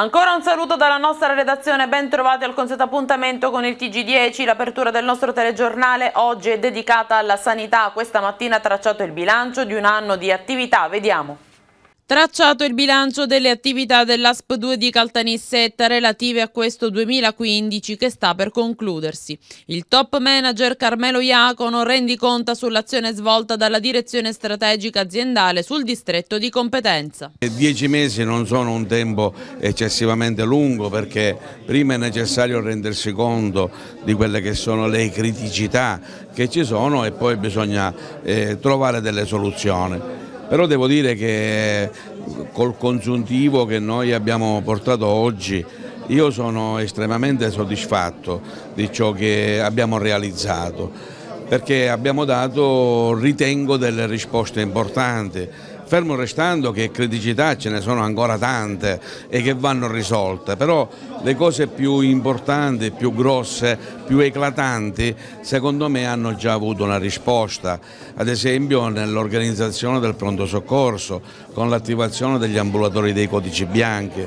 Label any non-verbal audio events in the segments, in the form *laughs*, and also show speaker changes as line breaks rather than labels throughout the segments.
Ancora un saluto dalla nostra redazione, ben trovati al consueto appuntamento con il Tg10, l'apertura del nostro telegiornale oggi è dedicata alla sanità, questa mattina ha tracciato il bilancio di un anno di attività, vediamo. Tracciato il bilancio delle attività dell'ASP 2 di Caltanissetta relative a questo 2015 che sta per concludersi. Il top manager Carmelo Iacono rendi conta sull'azione svolta dalla direzione strategica aziendale sul distretto di competenza.
Eh, dieci mesi non sono un tempo eccessivamente lungo perché prima è necessario rendersi conto di quelle che sono le criticità che ci sono e poi bisogna eh, trovare delle soluzioni però devo dire che col consuntivo che noi abbiamo portato oggi io sono estremamente soddisfatto di ciò che abbiamo realizzato perché abbiamo dato, ritengo, delle risposte importanti fermo restando che criticità ce ne sono ancora tante e che vanno risolte, però le cose più importanti, più grosse, più eclatanti secondo me hanno già avuto una risposta, ad esempio nell'organizzazione del pronto soccorso, con l'attivazione degli ambulatori dei codici bianchi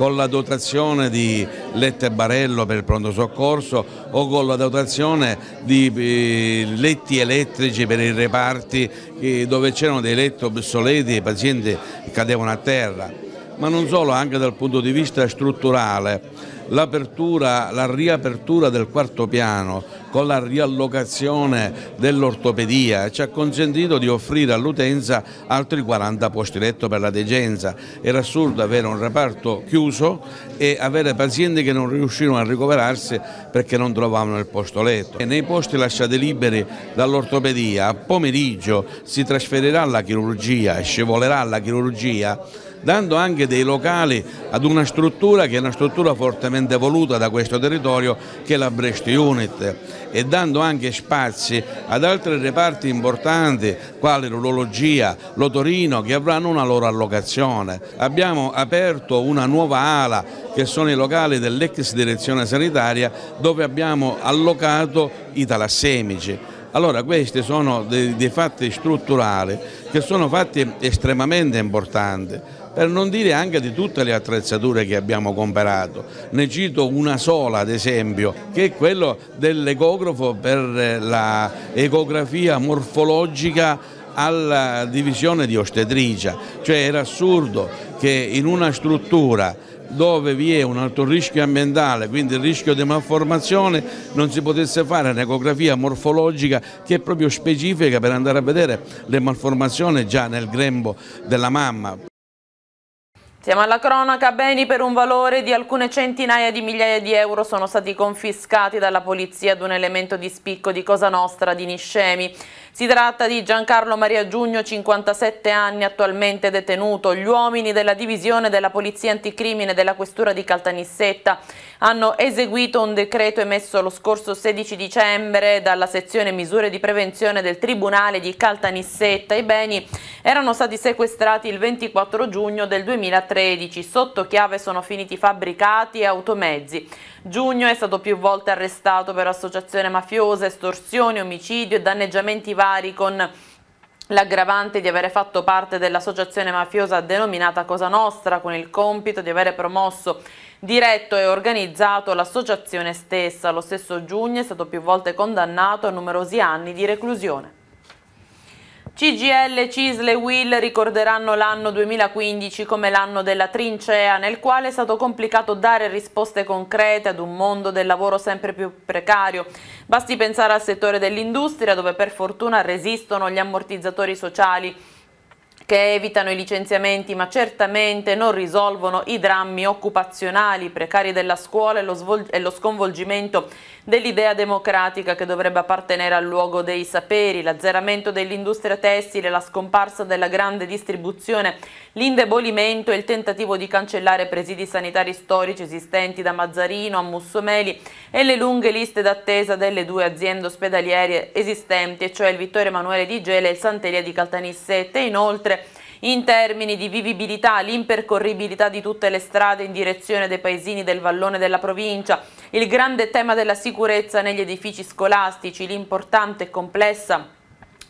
con la dotazione di lette barello per il pronto soccorso o con la dotazione di eh, letti elettrici per i reparti eh, dove c'erano dei letti obsoleti e i pazienti cadevano a terra, ma non solo, anche dal punto di vista strutturale l'apertura, la riapertura del quarto piano con la riallocazione dell'ortopedia ci ha consentito di offrire all'utenza altri 40 posti letto per la degenza. Era assurdo avere un reparto chiuso e avere pazienti che non riuscivano a ricoverarsi perché non trovavano il posto letto. E nei posti lasciati liberi dall'ortopedia a pomeriggio si trasferirà alla chirurgia, scivolerà alla chirurgia dando anche dei locali ad una struttura che è una struttura fortemente voluta da questo territorio che è la Brest Unit e dando anche spazi ad altri reparti importanti quali l'urologia, l'otorino che avranno una loro allocazione. Abbiamo aperto una nuova ala che sono i locali dell'ex direzione sanitaria dove abbiamo allocato i talassemici allora questi sono dei, dei fatti strutturali che sono fatti estremamente importanti per non dire anche di tutte le attrezzature che abbiamo comperato. Ne cito una sola ad esempio, che è quello dell'ecografo per eh, l'ecografia morfologica alla divisione di ostetricia, cioè era assurdo che in una struttura dove vi è un alto rischio ambientale, quindi il rischio di malformazione, non si potesse fare un'ecografia morfologica che è proprio specifica per andare a vedere le malformazioni già nel grembo della mamma.
Siamo alla cronaca, beni per un valore di alcune centinaia di migliaia di euro sono stati confiscati dalla polizia ad un elemento di spicco di Cosa Nostra di Niscemi. Si tratta di Giancarlo Maria Giugno, 57 anni, attualmente detenuto. Gli uomini della divisione della Polizia Anticrimine della Questura di Caltanissetta hanno eseguito un decreto emesso lo scorso 16 dicembre dalla sezione misure di prevenzione del Tribunale di Caltanissetta. I beni erano stati sequestrati il 24 giugno del 2013. Sotto chiave sono finiti fabbricati e automezzi. Giugno è stato più volte arrestato per associazione mafiosa, estorsioni, omicidio e danneggiamenti vari particolari con l'aggravante di avere fatto parte dell'associazione mafiosa denominata Cosa Nostra, con il compito di avere promosso diretto e organizzato l'associazione stessa. Lo stesso giugno è stato più volte condannato a numerosi anni di reclusione. CGL, Cisle e Will ricorderanno l'anno 2015 come l'anno della trincea nel quale è stato complicato dare risposte concrete ad un mondo del lavoro sempre più precario. Basti pensare al settore dell'industria dove per fortuna resistono gli ammortizzatori sociali che evitano i licenziamenti ma certamente non risolvono i drammi occupazionali, precari della scuola e lo, e lo sconvolgimento dell'idea democratica che dovrebbe appartenere al luogo dei saperi, l'azzeramento dell'industria tessile, la scomparsa della grande distribuzione, l'indebolimento e il tentativo di cancellare presidi sanitari storici esistenti da Mazzarino a Mussomeli e le lunghe liste d'attesa delle due aziende ospedaliere esistenti, cioè il Vittorio Emanuele di Gela e il Santeria di Caltanissette. Inoltre in termini di vivibilità, l'impercorribilità di tutte le strade in direzione dei paesini del vallone della provincia, il grande tema della sicurezza negli edifici scolastici, l'importante e complessa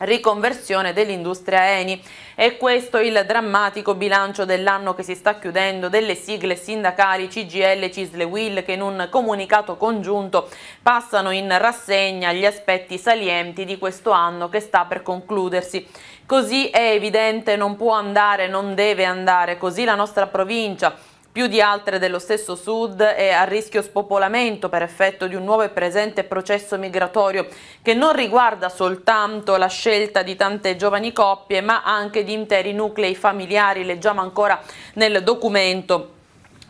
riconversione dell'industria Eni. E questo il drammatico bilancio dell'anno che si sta chiudendo delle sigle sindacali CGL Cisle Will che in un comunicato congiunto passano in rassegna gli aspetti salienti di questo anno che sta per concludersi. Così è evidente, non può andare, non deve andare, così la nostra provincia più di altre dello stesso Sud è a rischio spopolamento per effetto di un nuovo e presente processo migratorio che non riguarda soltanto la scelta di tante giovani coppie ma anche di interi nuclei familiari, leggiamo ancora nel documento.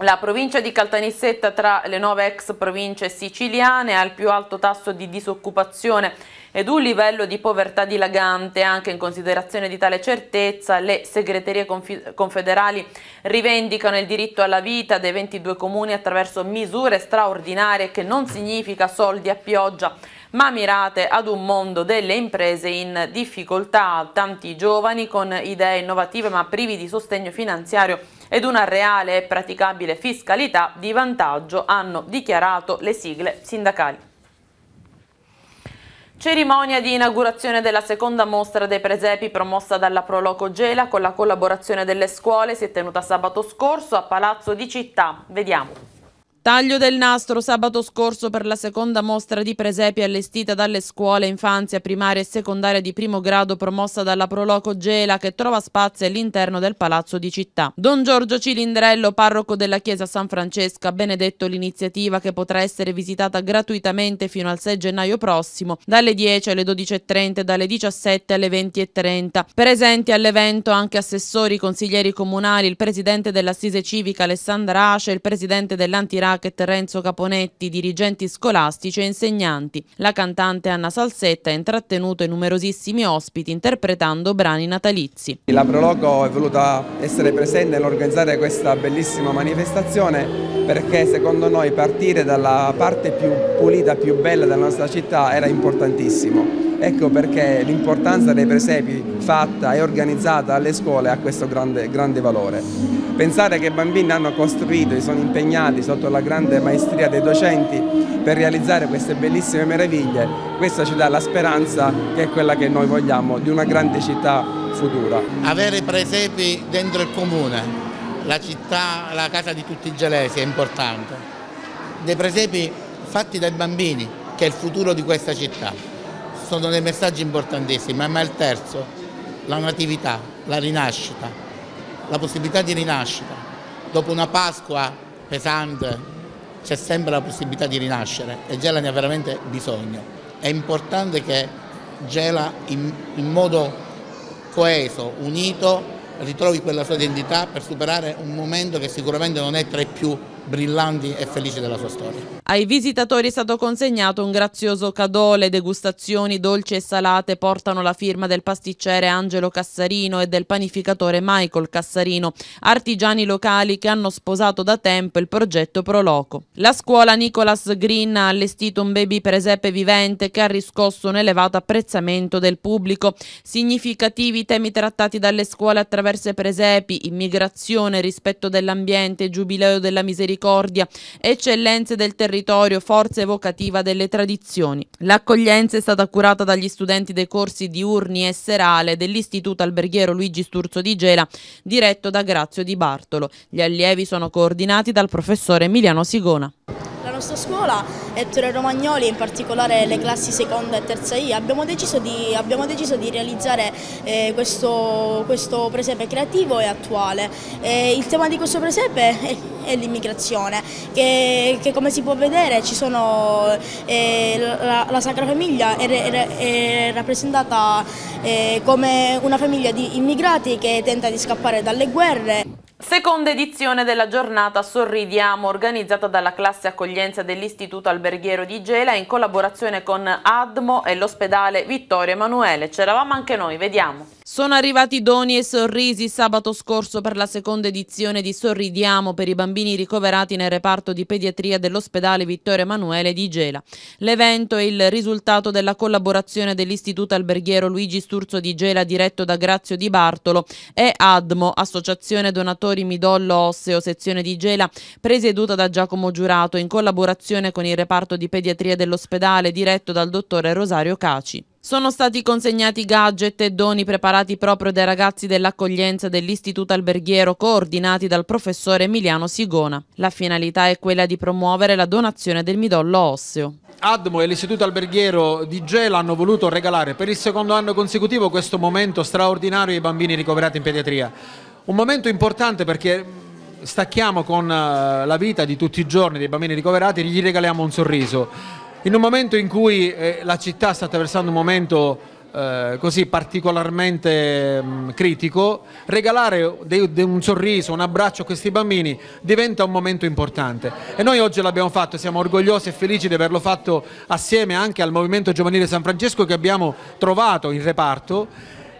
La provincia di Caltanissetta tra le nove ex province siciliane ha il più alto tasso di disoccupazione ed un livello di povertà dilagante. Anche in considerazione di tale certezza, le segreterie confederali rivendicano il diritto alla vita dei 22 comuni attraverso misure straordinarie che non significa soldi a pioggia, ma mirate ad un mondo delle imprese in difficoltà, tanti giovani con idee innovative ma privi di sostegno finanziario ed una reale e praticabile fiscalità di vantaggio hanno dichiarato le sigle sindacali. Cerimonia di inaugurazione della seconda mostra dei presepi promossa dalla Proloco Gela con la collaborazione delle scuole si è tenuta sabato scorso a Palazzo di Città. Vediamo. Taglio del nastro sabato scorso per la seconda mostra di presepi allestita dalle scuole infanzia, primaria e secondaria di primo grado promossa dalla Proloco Gela che trova spazio all'interno del palazzo di città. Don Giorgio Cilindrello, parroco della chiesa San Francesco, ha benedetto l'iniziativa che potrà essere visitata gratuitamente fino al 6 gennaio prossimo dalle 10 alle 12.30 e dalle 17 alle 20.30. Presenti all'evento anche assessori, consiglieri comunali, il presidente dell'assise civica Alessandra Asce, il presidente dell'antiradio Jacket, Renzo Caponetti, dirigenti scolastici e insegnanti. La cantante Anna Salsetta ha intrattenuto i numerosissimi ospiti interpretando brani natalizi.
La Prologo è voluta essere presente nell'organizzare questa bellissima manifestazione perché secondo noi partire dalla parte più pulita, più bella della nostra città era importantissimo. Ecco perché l'importanza dei presepi fatta e organizzata alle scuole ha questo grande, grande valore. Pensare che i bambini hanno costruito e sono impegnati sotto la la grande maestria dei docenti per realizzare queste bellissime meraviglie, questa ci dà la speranza che è quella che noi vogliamo di una grande città futura. Avere presepi dentro il comune, la città, la casa di tutti i gelesi
è importante, dei presepi fatti dai bambini che è il futuro di questa città, sono dei messaggi importantissimi, ma il terzo, la natività, la rinascita, la possibilità di rinascita, dopo una Pasqua pesante, c'è sempre la possibilità di rinascere e Gela ne ha veramente bisogno. È importante che Gela in, in modo coeso, unito, ritrovi quella sua identità per superare un momento che sicuramente non è tra i più brillanti e felici della sua storia.
Ai visitatori è stato consegnato un grazioso cadeau, le degustazioni dolci e salate portano la firma del pasticcere Angelo Cassarino e del panificatore Michael Cassarino, artigiani locali che hanno sposato da tempo il progetto Proloco. La scuola Nicolas Green ha allestito un baby presepe vivente che ha riscosso un elevato apprezzamento del pubblico. Significativi temi trattati dalle scuole attraverso i presepi, immigrazione, rispetto dell'ambiente, giubileo della misericordia misericordia, eccellenze del territorio, forza evocativa delle tradizioni. L'accoglienza è stata curata dagli studenti dei corsi diurni e serale dell'Istituto Alberghiero Luigi Sturzo di Gela, diretto da Grazio Di Bartolo. Gli allievi sono coordinati dal professore Emiliano Sigona nostra scuola Ettore Romagnoli, in particolare le classi seconda e terza I, abbiamo deciso di, abbiamo deciso di realizzare eh, questo, questo, presepe creativo e attuale. Eh, il tema di questo presepe è, è l'immigrazione,
che, che, come si può vedere sono, eh, la, la, Sacra Famiglia è, è, è rappresentata eh, come una famiglia di immigrati
che tenta di scappare dalle guerre.
Seconda edizione della giornata Sorridiamo, organizzata dalla classe accoglienza dell'Istituto Alberghiero di Gela in collaborazione con ADMO e l'ospedale Vittorio Emanuele. C'eravamo anche noi, vediamo. Sono arrivati doni e sorrisi sabato scorso per la seconda edizione di Sorridiamo per i bambini ricoverati nel reparto di pediatria dell'ospedale Vittorio Emanuele di Gela. L'evento è il risultato della collaborazione dell'Istituto Alberghiero Luigi Sturzo di Gela diretto da Grazio Di Bartolo e ADMO, Associazione Donatori Midollo Osseo Sezione di Gela, presieduta da Giacomo Giurato in collaborazione con il reparto di pediatria dell'ospedale diretto dal dottore Rosario Caci. Sono stati consegnati gadget e doni preparati proprio dai ragazzi dell'accoglienza dell'Istituto Alberghiero coordinati dal professore Emiliano Sigona. La finalità è quella di promuovere la donazione del midollo osseo.
ADMO e l'Istituto Alberghiero di Gela hanno voluto regalare per il secondo anno consecutivo questo momento straordinario ai bambini ricoverati in pediatria. Un momento importante perché stacchiamo con eh, la vita di tutti i giorni dei bambini ricoverati e gli regaliamo un sorriso. In un momento in cui eh, la città sta attraversando un momento eh, così particolarmente mh, mm, critico, regalare de, de un sorriso, un abbraccio a questi bambini diventa un momento importante e noi oggi l'abbiamo fatto, siamo orgogliosi e felici di averlo fatto assieme anche al Movimento Giovanile San Francesco che abbiamo trovato in reparto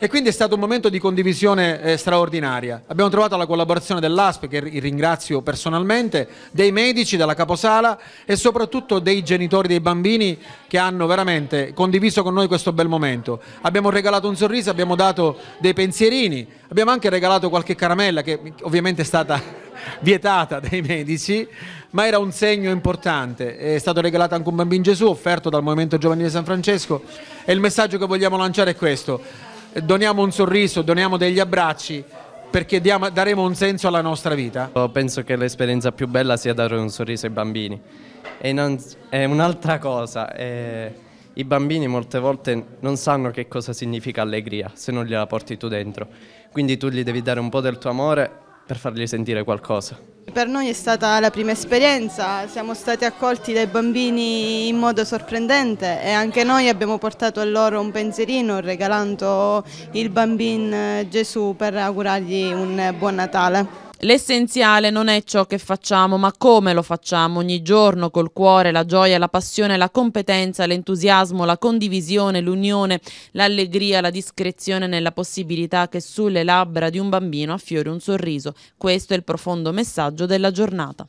e quindi è stato un momento di condivisione eh, straordinaria. Abbiamo trovato la collaborazione dell'ASP, che ringrazio personalmente, dei medici della Caposala e soprattutto dei genitori dei bambini che hanno veramente condiviso con noi questo bel momento. Abbiamo regalato un sorriso, abbiamo dato dei pensierini, abbiamo anche regalato qualche caramella che ovviamente è stata *laughs* vietata dai medici, ma era un segno importante. È stato regalato anche un bambino Gesù offerto dal Movimento Giovanile San Francesco e il messaggio che vogliamo lanciare è questo doniamo un sorriso, doniamo degli abbracci perché diamo, daremo un senso alla nostra vita.
Penso che l'esperienza più bella sia dare un sorriso ai bambini. E non, è un'altra cosa, è, i bambini molte volte non sanno che cosa significa allegria se non gliela porti tu dentro. Quindi tu gli devi dare un po' del tuo amore per fargli sentire qualcosa. Per noi è stata la prima esperienza, siamo stati accolti dai bambini in modo sorprendente e anche noi abbiamo portato a loro un pensierino regalando il bambino eh, Gesù per augurargli un buon Natale. L'essenziale non è ciò che facciamo, ma come lo facciamo ogni giorno col cuore, la gioia, la passione, la competenza, l'entusiasmo, la condivisione, l'unione, l'allegria, la discrezione nella possibilità che sulle labbra di un bambino affiori un sorriso. Questo è il profondo messaggio della giornata.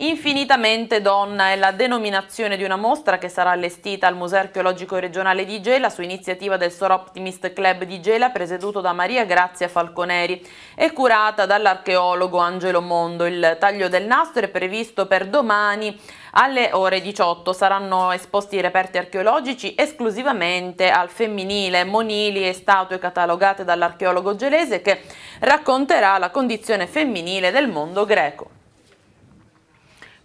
Infinitamente donna è la denominazione di una mostra che sarà allestita al Museo Archeologico Regionale di Gela su iniziativa del Sor Optimist Club di Gela presieduto da Maria Grazia Falconeri e curata dall'archeologo Angelo Mondo. Il taglio del nastro è previsto per domani alle ore 18 saranno esposti i reperti archeologici esclusivamente al femminile, monili e statue catalogate dall'archeologo gelese che racconterà la condizione femminile del mondo greco.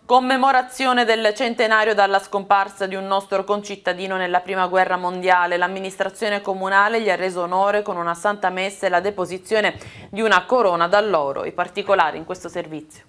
Commemorazione del centenario dalla scomparsa di un nostro concittadino nella prima guerra mondiale. L'amministrazione comunale gli ha reso onore con una santa messa e la deposizione di una corona d'alloro. I particolari in questo servizio.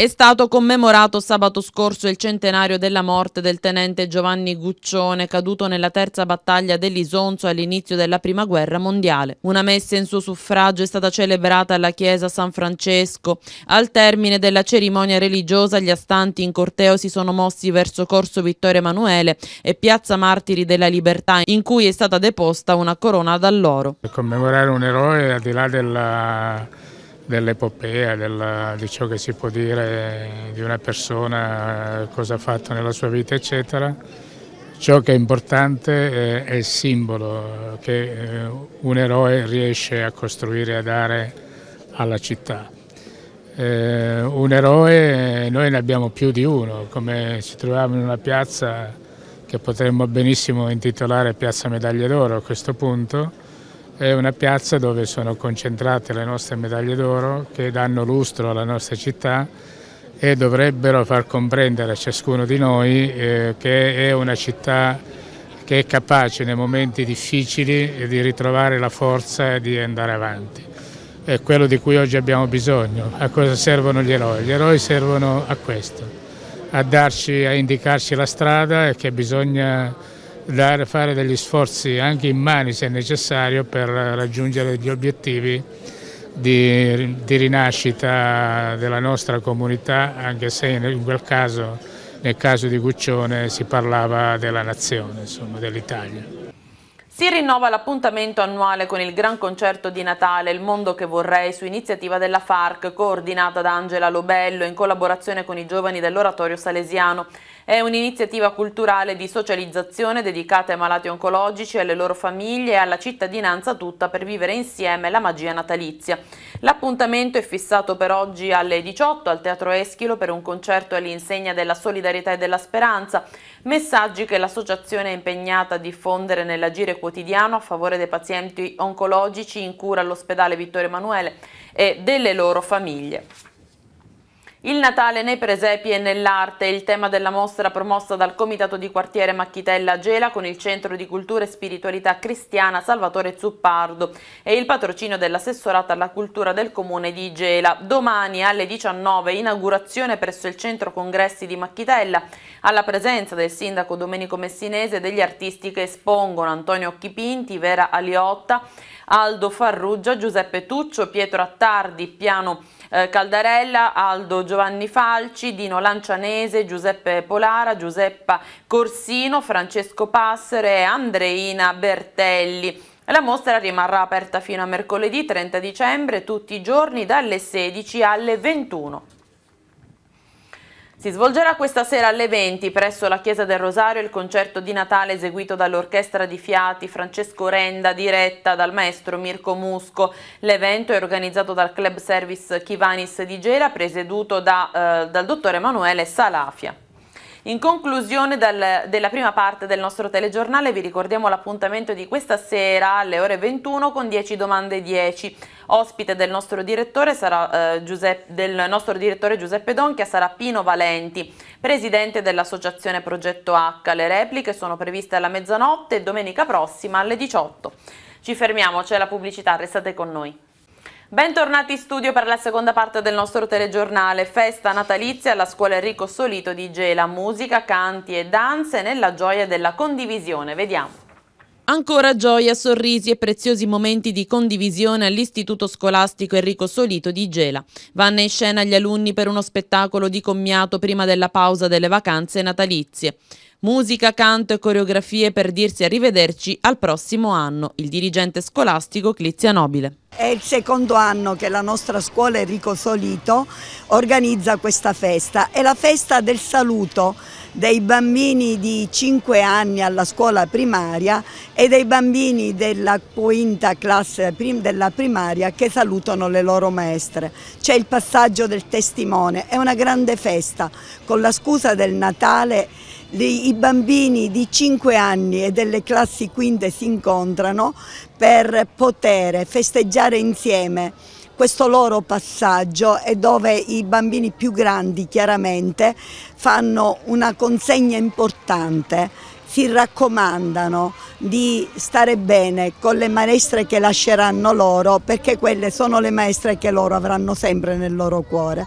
È stato commemorato sabato scorso il centenario della morte del tenente Giovanni Guccione, caduto nella terza battaglia dell'Isonzo all'inizio della prima guerra mondiale. Una messa in suo suffragio è stata celebrata alla chiesa San Francesco. Al termine della cerimonia religiosa gli astanti in corteo si sono mossi verso Corso Vittorio Emanuele e Piazza Martiri della Libertà, in cui è stata deposta una corona d'alloro.
Per commemorare un eroe, al di là della dell'epopea, della, di ciò che si può dire di una persona, cosa ha fatto nella sua vita, eccetera. Ciò che è importante è il simbolo che eh, un eroe riesce a costruire e a dare alla città. Eh, un eroe, noi ne abbiamo più di uno, come ci troviamo in una piazza che potremmo benissimo intitolare Piazza Medaglie d'Oro a questo punto, è una piazza dove sono concentrate le nostre medaglie d'oro che danno lustro alla nostra città e dovrebbero far comprendere a ciascuno di noi eh, che è una città che è capace nei momenti difficili di ritrovare la forza e di andare avanti. È quello di cui oggi abbiamo bisogno. A cosa servono gli eroi? Gli eroi servono a questo, a, darci, a indicarci la strada e che bisogna dare, fare degli sforzi anche in mani se necessario per raggiungere gli obiettivi di, di rinascita della nostra comunità, anche se in quel caso, nel caso di Guccione, si parlava della nazione, dell'Italia.
Si rinnova l'appuntamento annuale con il Gran Concerto di Natale Il Mondo che vorrei su iniziativa della FARC coordinata da Angela Lobello in collaborazione con i giovani dell'Oratorio Salesiano. È un'iniziativa culturale di socializzazione dedicata ai malati oncologici, alle loro famiglie e alla cittadinanza tutta per vivere insieme la magia natalizia. L'appuntamento è fissato per oggi alle 18 al Teatro Eschilo per un concerto all'insegna della solidarietà e della speranza, messaggi che l'associazione è impegnata a diffondere nell'agire quotidiano a favore dei pazienti oncologici in cura all'ospedale Vittorio Emanuele e delle loro famiglie. Il Natale nei presepi e nell'arte è il tema della mostra promossa dal Comitato di Quartiere Macchitella Gela con il Centro di Cultura e Spiritualità Cristiana Salvatore Zuppardo e il patrocinio dell'assessorato alla cultura del comune di Gela. Domani alle 19 inaugurazione presso il Centro Congressi di Macchitella alla presenza del sindaco Domenico Messinese e degli artisti che espongono Antonio Occhipinti, Vera Aliotta, Aldo Farruggia, Giuseppe Tuccio, Pietro Attardi, Piano eh, Caldarella, Aldo Giovanni Falci, Dino Lancianese, Giuseppe Polara, Giuseppa Corsino, Francesco Passere e Andreina Bertelli. La mostra rimarrà aperta fino a mercoledì 30 dicembre tutti i giorni dalle 16 alle 21. Si svolgerà questa sera alle 20 presso la Chiesa del Rosario il concerto di Natale eseguito dall'Orchestra di Fiati Francesco Renda diretta dal maestro Mirko Musco. L'evento è organizzato dal Club Service Chivanis di Gela presieduto da, eh, dal dottore Emanuele Salafia. In conclusione del, della prima parte del nostro telegiornale vi ricordiamo l'appuntamento di questa sera alle ore 21 con 10 domande 10. Ospite del nostro direttore, sarà, eh, Giuseppe, del nostro direttore Giuseppe Donchia sarà Pino Valenti, presidente dell'associazione Progetto H. Le repliche sono previste alla mezzanotte e domenica prossima alle 18. Ci fermiamo, c'è la pubblicità, restate con noi. Bentornati in studio per la seconda parte del nostro telegiornale. Festa natalizia alla scuola Enrico Solito di Gela. Musica, canti e danze nella gioia della condivisione. Vediamo. Ancora gioia, sorrisi e preziosi momenti di condivisione all'Istituto Scolastico Enrico Solito di Gela. Vanno in scena gli alunni per uno spettacolo di commiato prima della pausa delle vacanze natalizie. Musica, canto e coreografie per dirsi arrivederci al prossimo anno, il dirigente scolastico Clizia Nobile. È il secondo anno che la nostra scuola Enrico Solito organizza questa festa, è la festa del saluto dei bambini di 5 anni alla scuola primaria e dei bambini della quinta classe della primaria che salutano le loro maestre. C'è il passaggio del testimone, è una grande festa con la scusa del Natale i bambini di 5 anni e delle classi quinte si incontrano per poter festeggiare insieme questo loro passaggio e dove i bambini più grandi chiaramente fanno una consegna importante, si raccomandano di stare bene con le maestre che lasceranno loro perché quelle sono le maestre che loro avranno sempre nel loro cuore.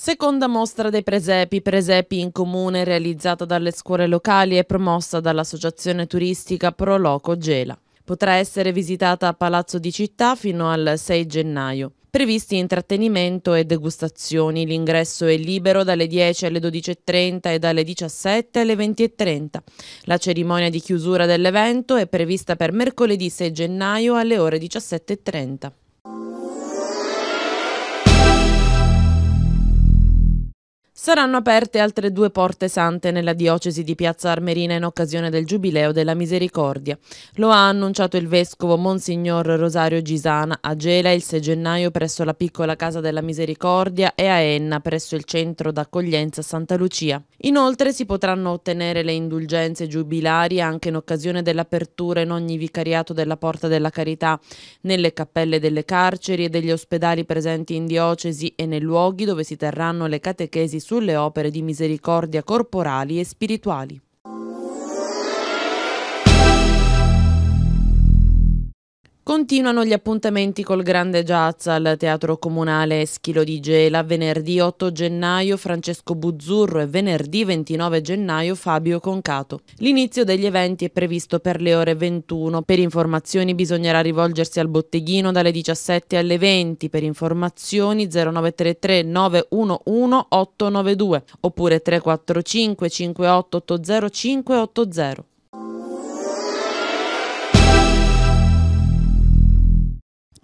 Seconda mostra dei presepi, Presepi in Comune, realizzata dalle scuole locali e promossa dall'associazione turistica Proloco Gela. Potrà essere visitata a Palazzo di Città fino al 6 gennaio. Previsti intrattenimento e degustazioni, l'ingresso è libero dalle 10 alle 12.30 e dalle 17 alle 20.30. La cerimonia di chiusura dell'evento è prevista per mercoledì 6 gennaio alle ore 17.30. Saranno aperte altre due porte sante nella diocesi di Piazza Armerina in occasione del Giubileo della Misericordia. Lo ha annunciato il vescovo Monsignor Rosario Gisana a Gela il 6 gennaio presso la piccola Casa della Misericordia e a Enna presso il centro d'accoglienza Santa Lucia. Inoltre si potranno ottenere le indulgenze giubilari anche in occasione dell'apertura in ogni vicariato della Porta della Carità, nelle cappelle delle carceri e degli ospedali presenti in diocesi e nei luoghi dove si terranno le catechesi sul sulle opere di misericordia corporali e spirituali. Continuano gli appuntamenti col grande jazz al Teatro Comunale Eschilo di Gela. Venerdì 8 gennaio Francesco Buzzurro e venerdì 29 gennaio Fabio Concato. L'inizio degli eventi è previsto per le ore 21. Per informazioni bisognerà rivolgersi al botteghino dalle 17 alle 20. Per informazioni 0933 911 892 oppure 345 5880 580.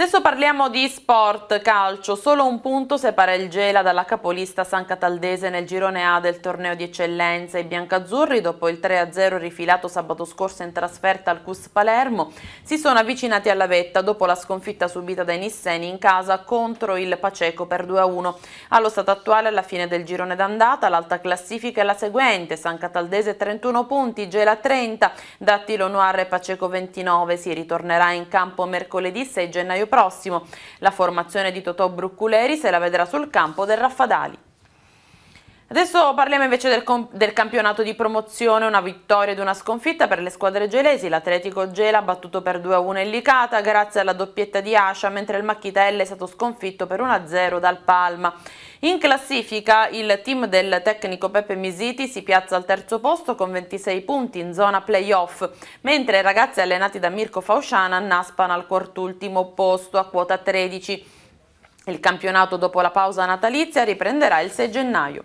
Adesso parliamo di sport calcio, solo un punto separa il Gela dalla capolista San Cataldese nel girone A del torneo di eccellenza. I biancazzurri, dopo il 3-0 rifilato sabato scorso in trasferta al Cus Palermo, si sono avvicinati alla vetta dopo la sconfitta subita dai Nisseni in casa contro il Paceco per 2-1. Allo stato attuale, alla fine del girone d'andata, l'alta classifica è la seguente, San Cataldese 31 punti, Gela 30, Dattilo Noir e Paceco 29. Si ritornerà in campo mercoledì 6 gennaio prossimo. La formazione di Totò Brucculeri se la vedrà sul campo del Raffadali. Adesso parliamo invece del, del, campionato di promozione, una vittoria ed una sconfitta per le squadre gelesi. L'Atletico Gela ha battuto per 2-1 in Licata grazie alla doppietta di Ascia, mentre il Macchitelle è stato sconfitto per 1-0 dal Palma. In classifica il team del tecnico Peppe Misiti si piazza al terzo posto con 26 punti in zona playoff, mentre i ragazzi allenati da Mirko Fausciana naspano al quartultimo posto a quota 13. Il campionato dopo la pausa natalizia riprenderà il 6 gennaio.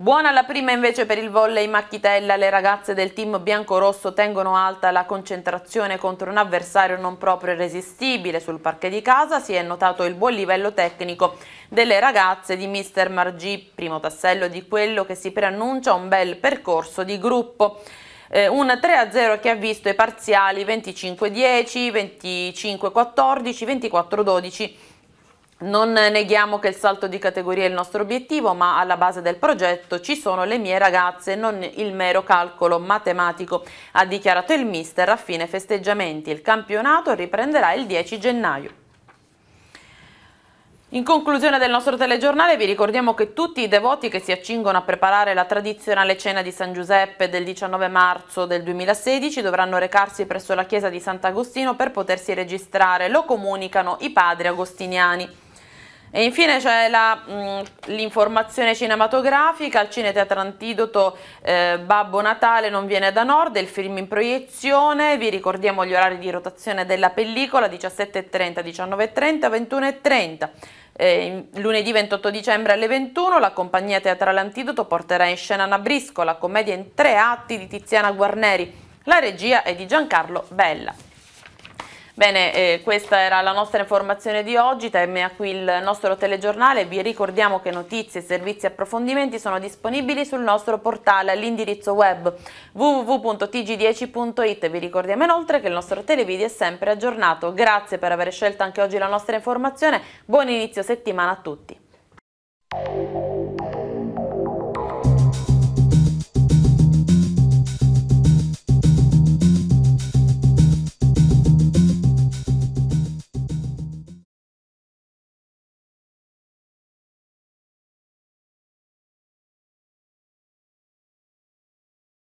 Buona la prima invece per il volley Macchitella, le ragazze del team biancorosso tengono alta la concentrazione contro un avversario non proprio irresistibile sul parquet di casa, si è notato il buon livello tecnico delle ragazze di Mr. Margì, primo tassello di quello che si preannuncia un bel percorso di gruppo. Eh, un 3-0 che ha visto i parziali 25-10, 25-14, 24-12 non neghiamo che il salto di categoria è il nostro obiettivo, ma alla base del progetto ci sono le mie ragazze, non il mero calcolo matematico, ha dichiarato il mister a fine festeggiamenti. Il campionato riprenderà il 10 gennaio. In conclusione del nostro telegiornale vi ricordiamo che tutti i devoti che si accingono a preparare la tradizionale cena di San Giuseppe del 19 marzo del 2016 dovranno recarsi presso la chiesa di Sant'Agostino per potersi registrare, lo comunicano i padri agostiniani. E infine c'è l'informazione cinematografica, il Cineteatro Antidoto eh, Babbo Natale non viene da nord, è il film in proiezione, vi ricordiamo gli orari di rotazione della pellicola 17.30, 19.30, 21.30. Eh, lunedì 28 dicembre alle 21 la compagnia teatrale Antidoto porterà in scena Nabrisco, la commedia in tre atti di Tiziana Guarneri. La regia è di Giancarlo Bella. Bene, eh, questa era la nostra informazione di oggi, termina qui il nostro telegiornale, vi ricordiamo che notizie, servizi e approfondimenti sono disponibili sul nostro portale all'indirizzo web www.tg10.it, vi ricordiamo inoltre che il nostro televideo è sempre aggiornato, grazie per aver scelto anche oggi la nostra informazione, buon inizio settimana a tutti.